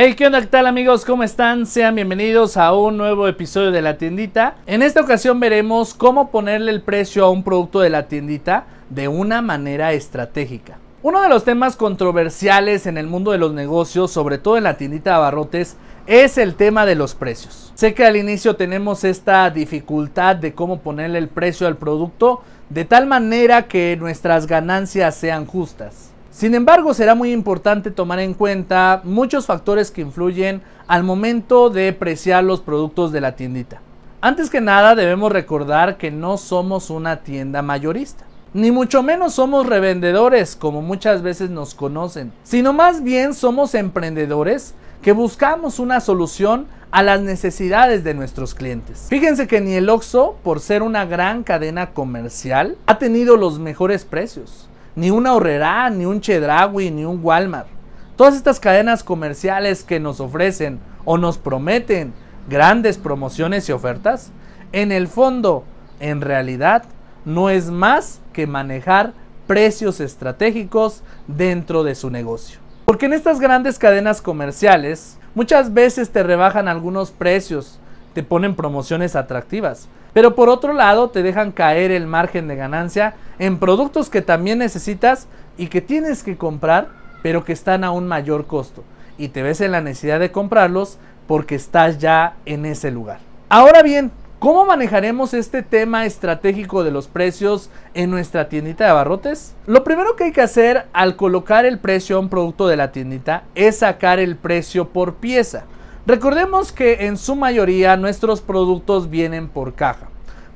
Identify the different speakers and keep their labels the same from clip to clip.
Speaker 1: Hey, ¿qué onda? ¿Qué tal amigos? ¿Cómo están? Sean bienvenidos a un nuevo episodio de La Tiendita. En esta ocasión veremos cómo ponerle el precio a un producto de la tiendita de una manera estratégica. Uno de los temas controversiales en el mundo de los negocios, sobre todo en la tiendita de abarrotes, es el tema de los precios. Sé que al inicio tenemos esta dificultad de cómo ponerle el precio al producto de tal manera que nuestras ganancias sean justas. Sin embargo, será muy importante tomar en cuenta muchos factores que influyen al momento de preciar los productos de la tiendita. Antes que nada, debemos recordar que no somos una tienda mayorista, ni mucho menos somos revendedores como muchas veces nos conocen, sino más bien somos emprendedores que buscamos una solución a las necesidades de nuestros clientes. Fíjense que ni el Oxxo, por ser una gran cadena comercial, ha tenido los mejores precios ni una horrera, ni un Chedrawi, ni un Walmart. Todas estas cadenas comerciales que nos ofrecen o nos prometen grandes promociones y ofertas, en el fondo, en realidad, no es más que manejar precios estratégicos dentro de su negocio. Porque en estas grandes cadenas comerciales muchas veces te rebajan algunos precios, te ponen promociones atractivas, pero por otro lado, te dejan caer el margen de ganancia en productos que también necesitas y que tienes que comprar, pero que están a un mayor costo. Y te ves en la necesidad de comprarlos porque estás ya en ese lugar. Ahora bien, ¿cómo manejaremos este tema estratégico de los precios en nuestra tiendita de abarrotes? Lo primero que hay que hacer al colocar el precio a un producto de la tiendita es sacar el precio por pieza. Recordemos que en su mayoría nuestros productos vienen por caja.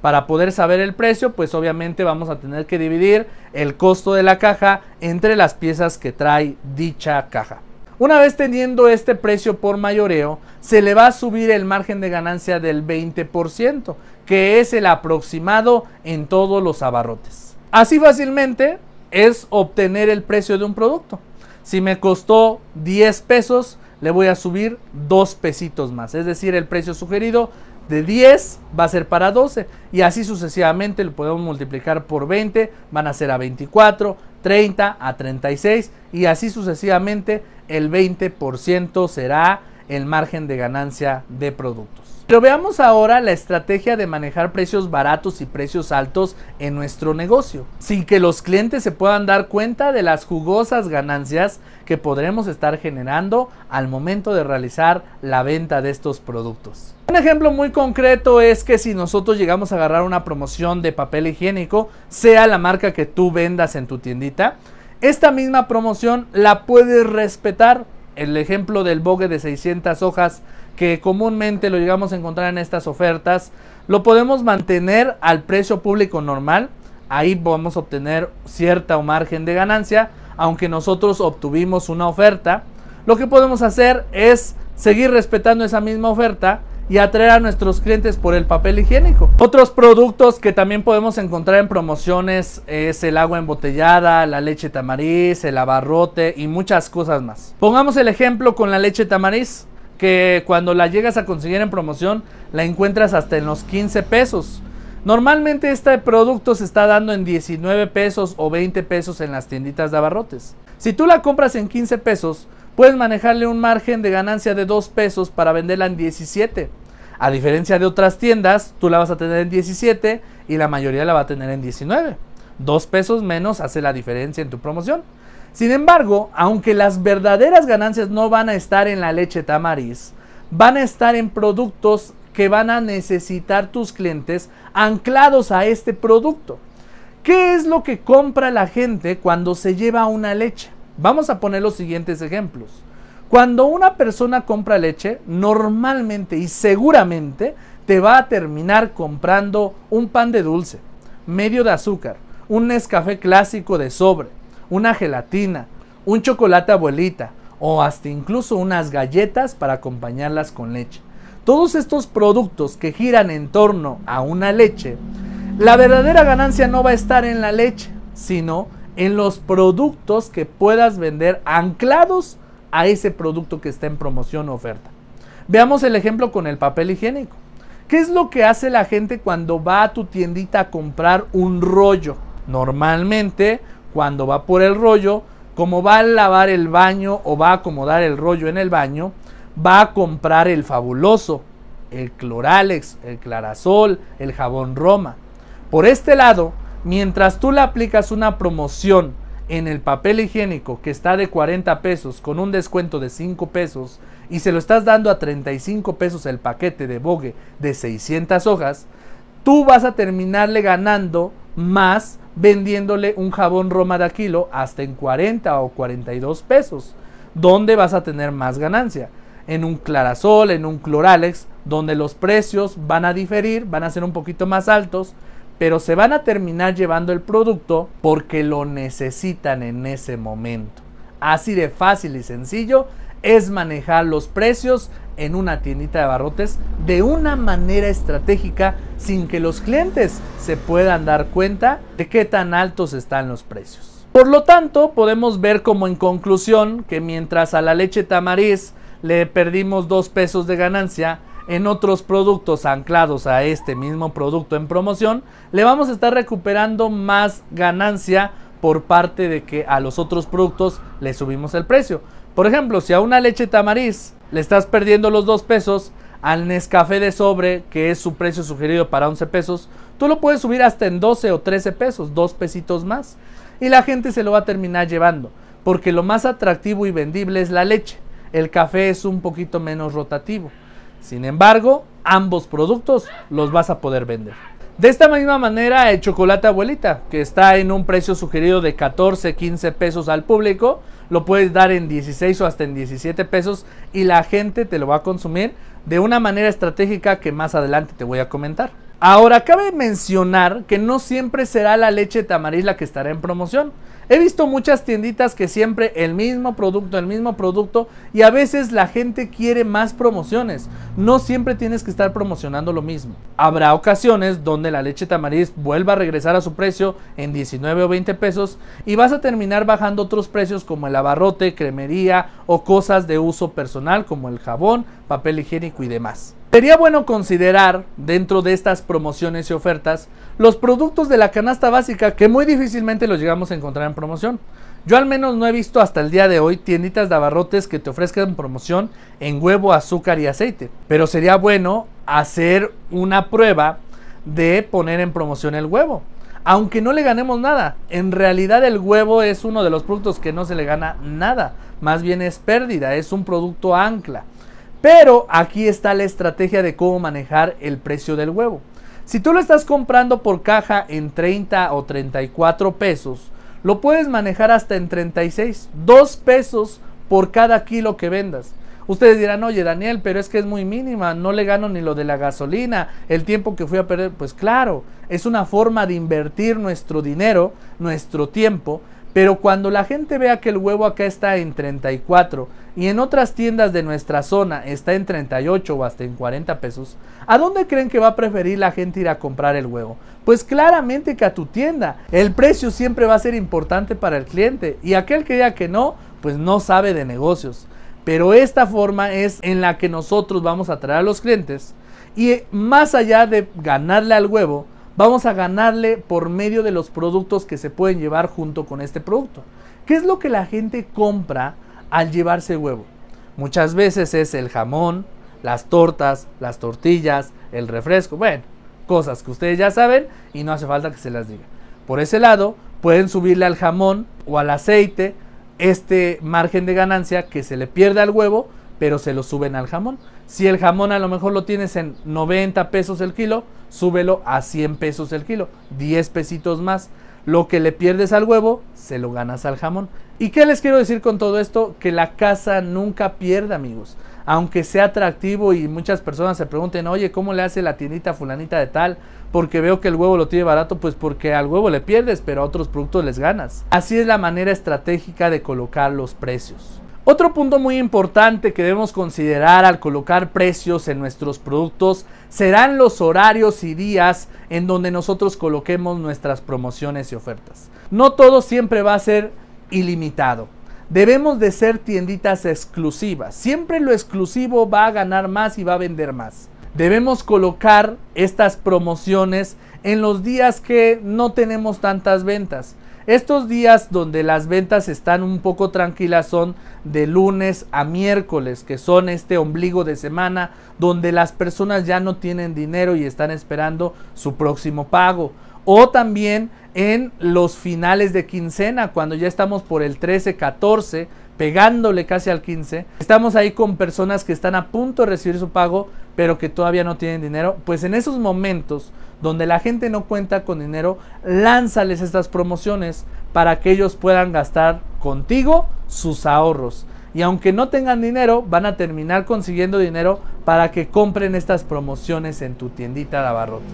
Speaker 1: Para poder saber el precio, pues obviamente vamos a tener que dividir el costo de la caja entre las piezas que trae dicha caja. Una vez teniendo este precio por mayoreo, se le va a subir el margen de ganancia del 20%, que es el aproximado en todos los abarrotes. Así fácilmente es obtener el precio de un producto. Si me costó 10 pesos, le voy a subir dos pesitos más. Es decir, el precio sugerido de 10 va a ser para 12 y así sucesivamente lo podemos multiplicar por 20, van a ser a 24, 30, a 36 y así sucesivamente el 20% será el margen de ganancia de productos. Pero veamos ahora la estrategia de manejar precios baratos y precios altos en nuestro negocio, sin que los clientes se puedan dar cuenta de las jugosas ganancias que podremos estar generando al momento de realizar la venta de estos productos. Un ejemplo muy concreto es que si nosotros llegamos a agarrar una promoción de papel higiénico, sea la marca que tú vendas en tu tiendita, esta misma promoción la puedes respetar. El ejemplo del bogue de 600 hojas que comúnmente lo llegamos a encontrar en estas ofertas, lo podemos mantener al precio público normal. Ahí vamos a obtener cierta margen de ganancia, aunque nosotros obtuvimos una oferta, lo que podemos hacer es seguir respetando esa misma oferta y atraer a nuestros clientes por el papel higiénico. Otros productos que también podemos encontrar en promociones es el agua embotellada, la leche tamariz, el abarrote y muchas cosas más. Pongamos el ejemplo con la leche tamariz, que cuando la llegas a conseguir en promoción la encuentras hasta en los 15 pesos. Normalmente este producto se está dando en 19 pesos o 20 pesos en las tienditas de abarrotes. Si tú la compras en 15 pesos, puedes manejarle un margen de ganancia de 2 pesos para venderla en 17. A diferencia de otras tiendas, tú la vas a tener en 17 y la mayoría la va a tener en 19. 2 pesos menos hace la diferencia en tu promoción. Sin embargo, aunque las verdaderas ganancias no van a estar en la leche tamariz, van a estar en productos que van a necesitar tus clientes anclados a este producto. ¿Qué es lo que compra la gente cuando se lleva una leche? Vamos a poner los siguientes ejemplos. Cuando una persona compra leche, normalmente y seguramente te va a terminar comprando un pan de dulce, medio de azúcar, un escafé clásico de sobre, una gelatina, un chocolate abuelita o hasta incluso unas galletas para acompañarlas con leche todos estos productos que giran en torno a una leche, la verdadera ganancia no va a estar en la leche, sino en los productos que puedas vender anclados a ese producto que está en promoción o oferta. Veamos el ejemplo con el papel higiénico. ¿Qué es lo que hace la gente cuando va a tu tiendita a comprar un rollo? Normalmente, cuando va por el rollo, como va a lavar el baño o va a acomodar el rollo en el baño, va a comprar el fabuloso, el cloralex, el clarasol, el jabón Roma. Por este lado, mientras tú le aplicas una promoción en el papel higiénico que está de 40 pesos con un descuento de 5 pesos y se lo estás dando a 35 pesos el paquete de Bogue de 600 hojas, tú vas a terminarle ganando más vendiéndole un jabón Roma de Aquilo hasta en 40 o 42 pesos, ¿Dónde vas a tener más ganancia en un Clarasol, en un Cloralex, donde los precios van a diferir, van a ser un poquito más altos, pero se van a terminar llevando el producto porque lo necesitan en ese momento. Así de fácil y sencillo es manejar los precios en una tiendita de barrotes de una manera estratégica sin que los clientes se puedan dar cuenta de qué tan altos están los precios. Por lo tanto, podemos ver como en conclusión que mientras a la leche tamariz le perdimos 2 pesos de ganancia, en otros productos anclados a este mismo producto en promoción, le vamos a estar recuperando más ganancia por parte de que a los otros productos le subimos el precio. Por ejemplo, si a una leche tamariz le estás perdiendo los 2 pesos, al Nescafé de sobre, que es su precio sugerido para 11 pesos, tú lo puedes subir hasta en 12 o 13 pesos, dos pesitos más. Y la gente se lo va a terminar llevando, porque lo más atractivo y vendible es la leche el café es un poquito menos rotativo. Sin embargo, ambos productos los vas a poder vender. De esta misma manera, el chocolate abuelita, que está en un precio sugerido de 14, 15 pesos al público, lo puedes dar en 16 o hasta en 17 pesos y la gente te lo va a consumir de una manera estratégica que más adelante te voy a comentar. Ahora, cabe mencionar que no siempre será la leche tamariz la que estará en promoción. He visto muchas tienditas que siempre el mismo producto, el mismo producto y a veces la gente quiere más promociones. No siempre tienes que estar promocionando lo mismo. Habrá ocasiones donde la leche tamariz vuelva a regresar a su precio en 19 o 20 pesos y vas a terminar bajando otros precios como el abarrote, cremería o cosas de uso personal como el jabón, papel higiénico y demás. Sería bueno considerar, dentro de estas promociones y ofertas, los productos de la canasta básica que muy difícilmente los llegamos a encontrar en promoción. Yo al menos no he visto hasta el día de hoy tienditas de abarrotes que te ofrezcan promoción en huevo, azúcar y aceite. Pero sería bueno hacer una prueba de poner en promoción el huevo. Aunque no le ganemos nada, en realidad el huevo es uno de los productos que no se le gana nada, más bien es pérdida, es un producto ancla. Pero aquí está la estrategia de cómo manejar el precio del huevo. Si tú lo estás comprando por caja en 30 o 34 pesos, lo puedes manejar hasta en 36, 2 pesos por cada kilo que vendas. Ustedes dirán, oye Daniel, pero es que es muy mínima, no le gano ni lo de la gasolina, el tiempo que fui a perder. Pues claro, es una forma de invertir nuestro dinero, nuestro tiempo, pero cuando la gente vea que el huevo acá está en 34 y en otras tiendas de nuestra zona está en 38 o hasta en 40 pesos, ¿a dónde creen que va a preferir la gente ir a comprar el huevo? Pues claramente que a tu tienda. El precio siempre va a ser importante para el cliente y aquel que diga que no, pues no sabe de negocios. Pero esta forma es en la que nosotros vamos a traer a los clientes y más allá de ganarle al huevo, vamos a ganarle por medio de los productos que se pueden llevar junto con este producto. ¿Qué es lo que la gente compra al llevarse huevo? Muchas veces es el jamón, las tortas, las tortillas, el refresco, bueno, cosas que ustedes ya saben y no hace falta que se las diga. Por ese lado, pueden subirle al jamón o al aceite este margen de ganancia que se le pierde al huevo, pero se lo suben al jamón. Si el jamón a lo mejor lo tienes en 90 pesos el kilo, súbelo a 100 pesos el kilo, 10 pesitos más. Lo que le pierdes al huevo, se lo ganas al jamón. ¿Y qué les quiero decir con todo esto? Que la casa nunca pierde, amigos. Aunque sea atractivo y muchas personas se pregunten, oye, ¿cómo le hace la tiendita fulanita de tal? Porque veo que el huevo lo tiene barato, pues porque al huevo le pierdes, pero a otros productos les ganas. Así es la manera estratégica de colocar los precios. Otro punto muy importante que debemos considerar al colocar precios en nuestros productos serán los horarios y días en donde nosotros coloquemos nuestras promociones y ofertas. No todo siempre va a ser ilimitado. Debemos de ser tienditas exclusivas. Siempre lo exclusivo va a ganar más y va a vender más. Debemos colocar estas promociones en los días que no tenemos tantas ventas estos días donde las ventas están un poco tranquilas son de lunes a miércoles, que son este ombligo de semana, donde las personas ya no tienen dinero y están esperando su próximo pago. O también en los finales de quincena, cuando ya estamos por el 13, 14, pegándole casi al 15. Estamos ahí con personas que están a punto de recibir su pago, pero que todavía no tienen dinero, pues en esos momentos donde la gente no cuenta con dinero, lánzales estas promociones para que ellos puedan gastar contigo sus ahorros. Y aunque no tengan dinero, van a terminar consiguiendo dinero para que compren estas promociones en tu tiendita de abarrotes.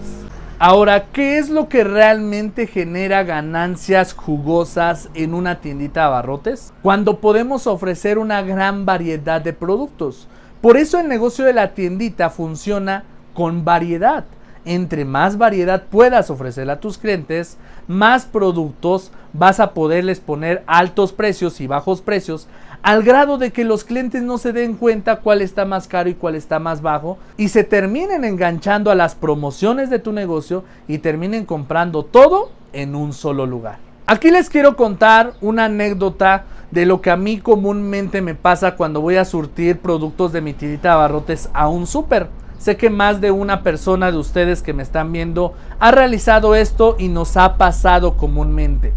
Speaker 1: Ahora, ¿qué es lo que realmente genera ganancias jugosas en una tiendita de abarrotes? Cuando podemos ofrecer una gran variedad de productos. Por eso el negocio de la tiendita funciona con variedad. Entre más variedad puedas ofrecerle a tus clientes, más productos vas a poderles poner altos precios y bajos precios, al grado de que los clientes no se den cuenta cuál está más caro y cuál está más bajo, y se terminen enganchando a las promociones de tu negocio y terminen comprando todo en un solo lugar. Aquí les quiero contar una anécdota de lo que a mí comúnmente me pasa cuando voy a surtir productos de mi tiendita de abarrotes a un súper. Sé que más de una persona de ustedes que me están viendo ha realizado esto y nos ha pasado comúnmente.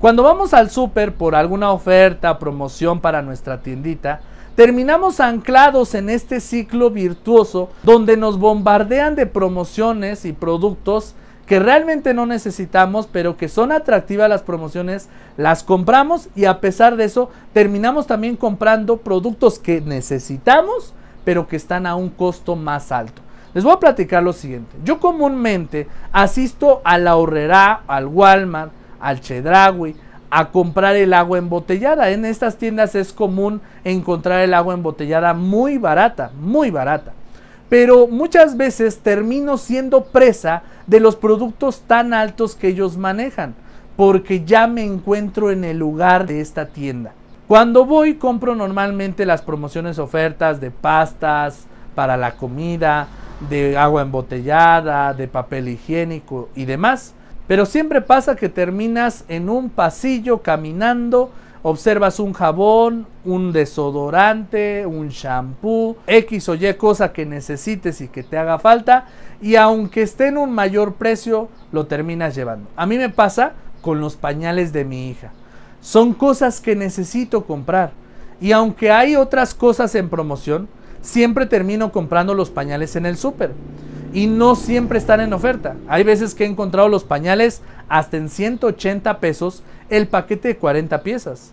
Speaker 1: Cuando vamos al súper por alguna oferta, promoción para nuestra tiendita, terminamos anclados en este ciclo virtuoso donde nos bombardean de promociones y productos que realmente no necesitamos, pero que son atractivas las promociones, las compramos y a pesar de eso terminamos también comprando productos que necesitamos, pero que están a un costo más alto. Les voy a platicar lo siguiente. Yo comúnmente asisto a la horrera, al Walmart, al Chedragui, a comprar el agua embotellada. En estas tiendas es común encontrar el agua embotellada muy barata, muy barata pero muchas veces termino siendo presa de los productos tan altos que ellos manejan, porque ya me encuentro en el lugar de esta tienda. Cuando voy compro normalmente las promociones ofertas de pastas para la comida, de agua embotellada, de papel higiénico y demás. Pero siempre pasa que terminas en un pasillo caminando observas un jabón, un desodorante, un shampoo, X o Y cosa que necesites y que te haga falta, y aunque esté en un mayor precio, lo terminas llevando. A mí me pasa con los pañales de mi hija. Son cosas que necesito comprar. Y aunque hay otras cosas en promoción, siempre termino comprando los pañales en el súper. Y no siempre están en oferta. Hay veces que he encontrado los pañales hasta en 180 pesos el paquete de 40 piezas,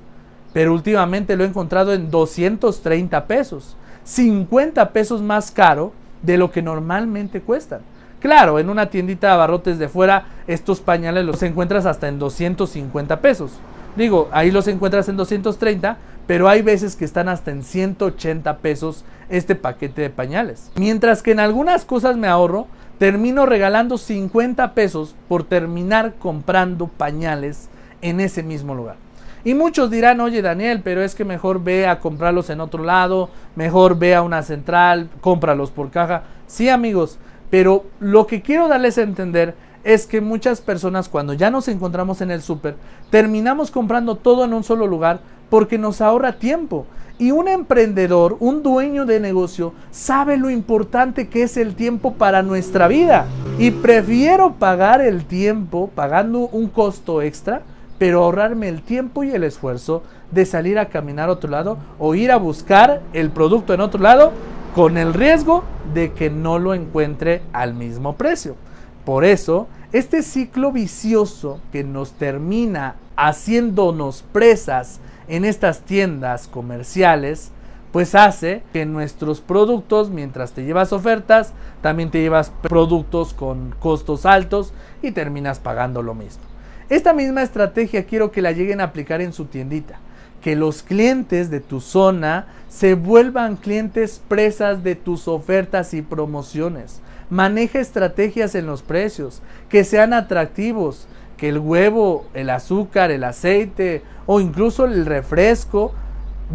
Speaker 1: pero últimamente lo he encontrado en 230 pesos, 50 pesos más caro de lo que normalmente cuestan. Claro, en una tiendita de abarrotes de fuera, estos pañales los encuentras hasta en 250 pesos. Digo, ahí los encuentras en 230, pero hay veces que están hasta en 180 pesos este paquete de pañales. Mientras que en algunas cosas me ahorro, termino regalando 50 pesos por terminar comprando pañales en ese mismo lugar. Y muchos dirán, oye Daniel, pero es que mejor ve a comprarlos en otro lado, mejor ve a una central, cómpralos por caja. Sí amigos, pero lo que quiero darles a entender es que muchas personas cuando ya nos encontramos en el súper, terminamos comprando todo en un solo lugar porque nos ahorra tiempo. Y un emprendedor, un dueño de negocio, sabe lo importante que es el tiempo para nuestra vida. Y prefiero pagar el tiempo pagando un costo extra pero ahorrarme el tiempo y el esfuerzo de salir a caminar a otro lado o ir a buscar el producto en otro lado con el riesgo de que no lo encuentre al mismo precio. Por eso, este ciclo vicioso que nos termina haciéndonos presas en estas tiendas comerciales, pues hace que nuestros productos, mientras te llevas ofertas, también te llevas productos con costos altos y terminas pagando lo mismo. Esta misma estrategia quiero que la lleguen a aplicar en su tiendita. Que los clientes de tu zona se vuelvan clientes presas de tus ofertas y promociones. Maneja estrategias en los precios, que sean atractivos, que el huevo, el azúcar, el aceite o incluso el refresco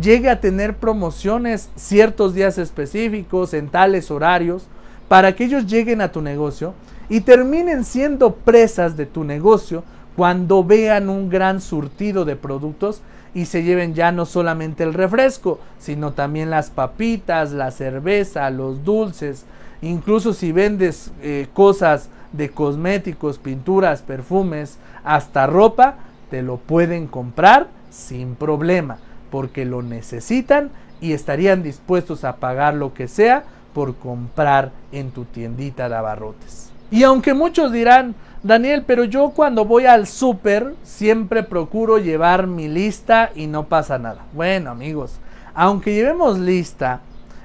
Speaker 1: llegue a tener promociones ciertos días específicos, en tales horarios, para que ellos lleguen a tu negocio y terminen siendo presas de tu negocio cuando vean un gran surtido de productos y se lleven ya no solamente el refresco, sino también las papitas, la cerveza, los dulces, incluso si vendes eh, cosas de cosméticos, pinturas, perfumes, hasta ropa, te lo pueden comprar sin problema, porque lo necesitan y estarían dispuestos a pagar lo que sea por comprar en tu tiendita de abarrotes. Y aunque muchos dirán, Daniel, pero yo cuando voy al súper siempre procuro llevar mi lista y no pasa nada. Bueno amigos, aunque llevemos lista,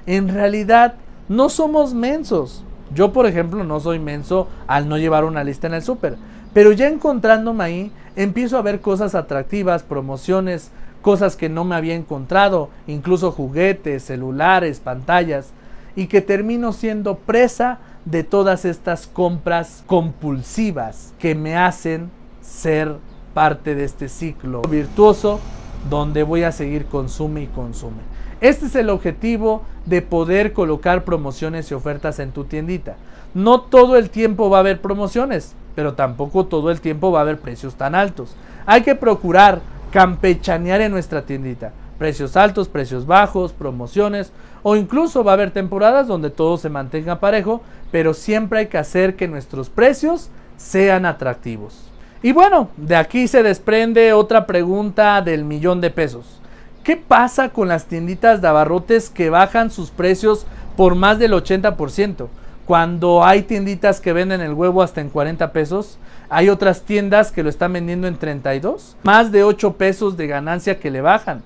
Speaker 1: en realidad no somos mensos. Yo por ejemplo no soy menso al no llevar una lista en el súper. Pero ya encontrándome ahí, empiezo a ver cosas atractivas, promociones, cosas que no me había encontrado, incluso juguetes, celulares, pantallas y que termino siendo presa de todas estas compras compulsivas que me hacen ser parte de este ciclo virtuoso donde voy a seguir consume y consume. Este es el objetivo de poder colocar promociones y ofertas en tu tiendita. No todo el tiempo va a haber promociones, pero tampoco todo el tiempo va a haber precios tan altos. Hay que procurar campechanear en nuestra tiendita precios altos, precios bajos, promociones o incluso va a haber temporadas donde todo se mantenga parejo, pero siempre hay que hacer que nuestros precios sean atractivos. Y bueno, de aquí se desprende otra pregunta del millón de pesos. ¿Qué pasa con las tienditas de abarrotes que bajan sus precios por más del 80%? Cuando hay tienditas que venden el huevo hasta en 40 pesos, hay otras tiendas que lo están vendiendo en 32, más de 8 pesos de ganancia que le bajan.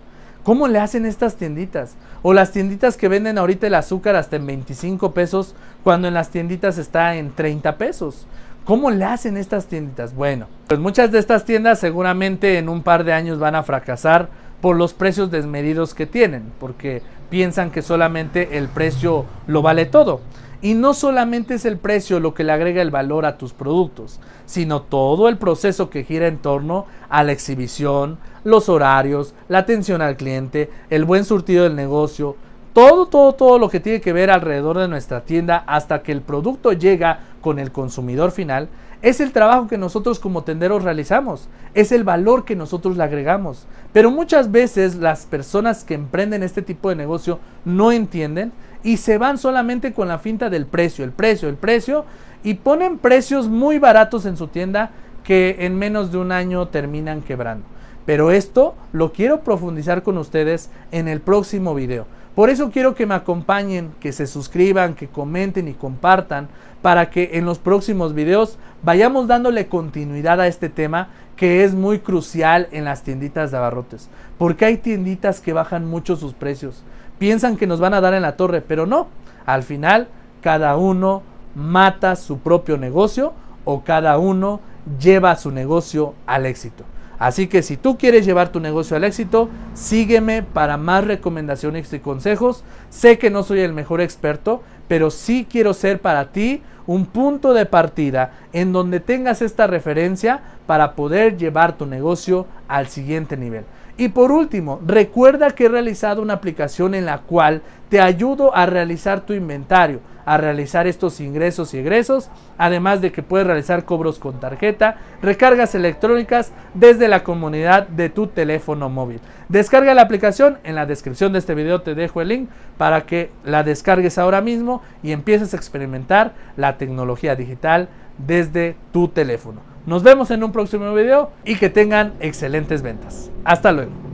Speaker 1: ¿Cómo le hacen estas tienditas? O las tienditas que venden ahorita el azúcar hasta en 25 pesos, cuando en las tienditas está en 30 pesos. ¿Cómo le hacen estas tienditas? Bueno, pues muchas de estas tiendas seguramente en un par de años van a fracasar por los precios desmedidos que tienen, porque piensan que solamente el precio lo vale todo. Y no solamente es el precio lo que le agrega el valor a tus productos, sino todo el proceso que gira en torno a la exhibición, los horarios, la atención al cliente, el buen surtido del negocio, todo, todo, todo lo que tiene que ver alrededor de nuestra tienda hasta que el producto llega con el consumidor final, es el trabajo que nosotros como tenderos realizamos, es el valor que nosotros le agregamos. Pero muchas veces las personas que emprenden este tipo de negocio no entienden y se van solamente con la finta del precio, el precio, el precio, y ponen precios muy baratos en su tienda que en menos de un año terminan quebrando. Pero esto lo quiero profundizar con ustedes en el próximo video. Por eso quiero que me acompañen, que se suscriban, que comenten y compartan para que en los próximos videos vayamos dándole continuidad a este tema que es muy crucial en las tienditas de abarrotes. Porque hay tienditas que bajan mucho sus precios, piensan que nos van a dar en la torre, pero no. Al final, cada uno mata su propio negocio o cada uno lleva su negocio al éxito. Así que si tú quieres llevar tu negocio al éxito, sígueme para más recomendaciones y consejos. Sé que no soy el mejor experto, pero sí quiero ser para ti un punto de partida en donde tengas esta referencia para poder llevar tu negocio al siguiente nivel. Y por último, recuerda que he realizado una aplicación en la cual te ayudo a realizar tu inventario a realizar estos ingresos y egresos, además de que puedes realizar cobros con tarjeta, recargas electrónicas desde la comunidad de tu teléfono móvil. Descarga la aplicación, en la descripción de este video te dejo el link para que la descargues ahora mismo y empieces a experimentar la tecnología digital desde tu teléfono. Nos vemos en un próximo video y que tengan excelentes ventas. Hasta luego.